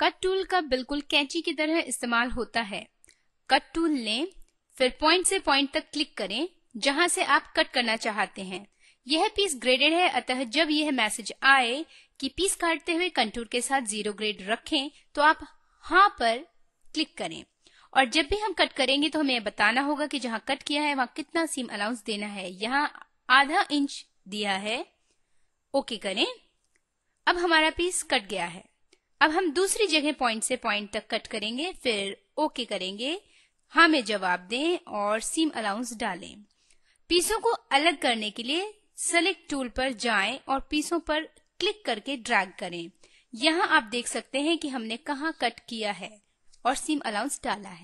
cut tool का बिल्कुल कैंची की तरह इस्तेमाल होता है कट टूल लें फिर पॉइंट से पॉइंट तक क्लिक करें जहां से आप कट करना चाहते हैं यह पीस ग्रेडेड है अतः जब यह मैसेज आए कि पीस काटते हुए कंटूर के साथ जीरो ग्रेड रखें तो आप हाँ पर क्लिक करें और जब भी हम कट करेंगे तो हमें बताना होगा कि जहाँ कट किया है वहां कितना सीम अलाउंस देना है यहाँ आधा इंच दिया है ओके करें अब हमारा पीस कट गया है अब हम दूसरी जगह पॉइंट से पॉइंट तक कट करेंगे फिर ओके करेंगे हमें जवाब दें और सीम अलाउंस डालें पीसों को अलग करने के लिए सेलेक्ट टूल पर जाएं और पीसों पर क्लिक करके ड्रैग करें यहाँ आप देख सकते हैं कि हमने कहाँ कट किया है और सीम अलाउंस डाला है